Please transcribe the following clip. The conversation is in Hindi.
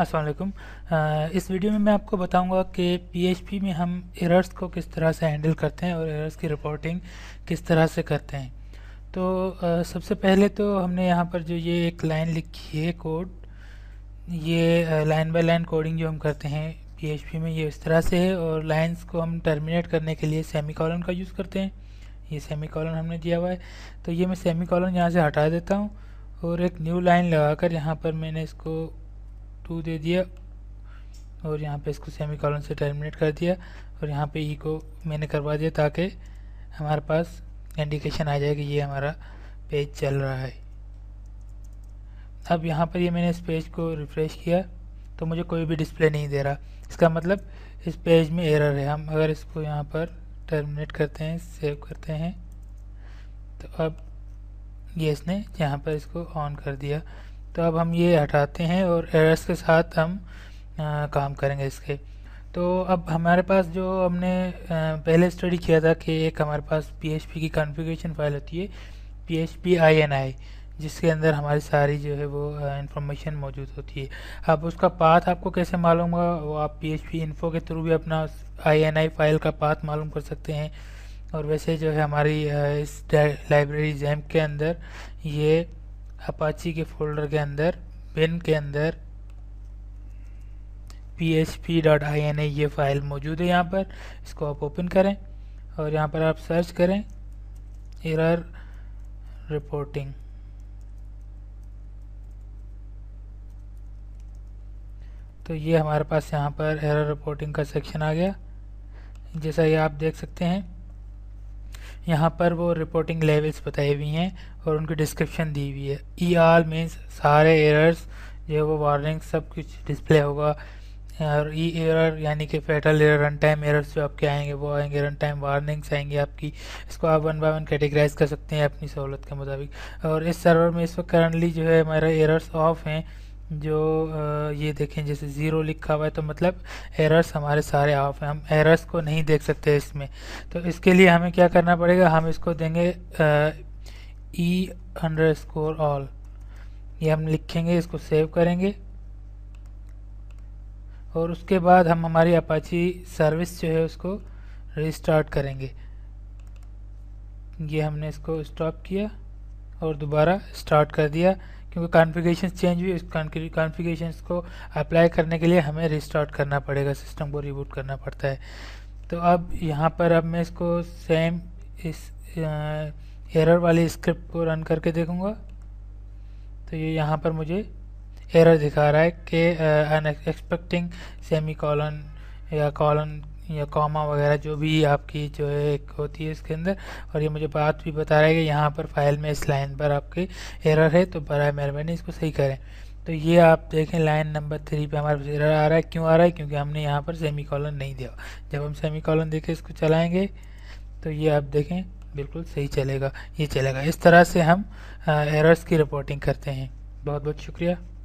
असलम इस वीडियो में मैं आपको बताऊंगा कि PHP में हम एरर्स को किस तरह से हैंडल करते हैं और एरर्स की रिपोर्टिंग किस तरह से करते हैं तो आ, सबसे पहले तो हमने यहाँ पर जो ये एक लाइन लिखी है कोड ये लाइन बाय लाइन कोडिंग जो हम करते हैं PHP में ये इस तरह से है और लाइंस को हम टर्मिनेट करने के लिए सेमी कॉलन का यूज़ करते हैं ये सेमी कॉलन हमने दिया हुआ है तो ये मैं सेमी कॉलन यहाँ से हटा देता हूँ और एक न्यू लाइन लगाकर यहाँ पर मैंने इसको टू दे दिया और यहाँ पे इसको सेमी कॉलन से टर्मिनेट कर दिया और यहाँ पे ई e को मैंने करवा दिया ताकि हमारे पास इंडिकेशन आ जाए कि ये हमारा पेज चल रहा है अब यहाँ पर ये मैंने इस पेज को रिफ़्रेश किया तो मुझे कोई भी डिस्प्ले नहीं दे रहा इसका मतलब इस पेज में एरर है हम अगर इसको यहाँ पर टर्मिनेट करते हैं सेव करते हैं तो अब ये इसने यहाँ पर इसको ऑन कर दिया तो अब हम ये हटाते हैं और एरर्स के साथ हम आ, काम करेंगे इसके तो अब हमारे पास जो हमने पहले स्टडी किया था कि एक हमारे पास पीएचपी की कॉन्फ़िगरेशन फाइल होती है P H P I N I जिसके अंदर हमारी सारी जो है वो इंफॉर्मेशन मौजूद होती है अब उसका पाथ आपको कैसे मालूम होगा वो आप पी एच पी इन्फो के थ्रू भी अपना आई एन आई फाइल का पाथ मालूम कर सकते हैं और वैसे जो है हमारी इस लाइब्रेरी जैम के अंदर ये अपाची के फोल्डर के अंदर बिन के अंदर php.ini ये फाइल मौजूद है यहाँ पर इसको आप ओपन करें और यहाँ पर आप सर्च करें एरर रिपोर्टिंग तो ये हमारे पास यहाँ पर एरर रिपोर्टिंग का सेक्शन आ गया जैसा ये आप देख सकते हैं यहाँ पर वो रिपोर्टिंग लेवल्स बताई हुई हैं और उनकी डिस्क्रिप्शन दी हुई है ई आर मीन्स सारे एरर्स जो है वो वार्निंग सब कुछ डिस्प्ले होगा और ई e एरर यानी कि fatal error run time errors जो आपके आएंगे वो आएंगे रन टाइम वार्निंग्स आएंगे आपकी इसको आप वन बाय वन कैटेगराइज कर सकते हैं अपनी सहूलत के मुताबिक और इस सर्वर में इस वक्त करंटली जो है हमारे एरर्स ऑफ हैं जो ये देखें जैसे ज़ीरो लिखा हुआ है तो मतलब एरर्स हमारे सारे ऑफ हैं हम एरर्स को नहीं देख सकते इसमें तो इसके लिए हमें क्या करना पड़ेगा हम इसको देंगे ई अंडर स्कोर ऑल ये हम लिखेंगे इसको सेव करेंगे और उसके बाद हम हमारी अपाची सर्विस जो है उसको रिस्टार्ट करेंगे ये हमने इसको स्टॉप किया और दोबारा स्टार्ट कर दिया क्योंकि कॉन्फ़िगरेशन चेंज हुई कॉन्फ़िगरेशन को अप्लाई करने के लिए हमें रिस्टार्ट करना पड़ेगा सिस्टम को रिबूट करना पड़ता है तो अब यहाँ पर अब मैं इसको सेम इस एरर वाली स्क्रिप्ट को रन करके देखूँगा तो ये यह यहाँ पर मुझे एरर दिखा रहा है कि अनएक्सपेक्टिंग सेमी कॉलन या कॉलन या कॉमा वगैरह जो भी आपकी जो है एक होती है इसके अंदर और ये मुझे बात भी बता रहा है कि यहाँ पर फाइल में इस लाइन पर आपकी एरर है तो बर मेहरबानी इसको सही करें तो ये आप देखें लाइन नंबर थ्री पे हमारा एरर आ रहा है क्यों आ रहा है क्योंकि हमने यहाँ पर सेमी कॉलन नहीं दिया जब हम सेमी कॉलन देखें इसको चलाएँगे तो ये आप देखें बिल्कुल सही चलेगा ये चलेगा इस तरह से हम एरर्स की रिपोर्टिंग करते हैं बहुत बहुत शुक्रिया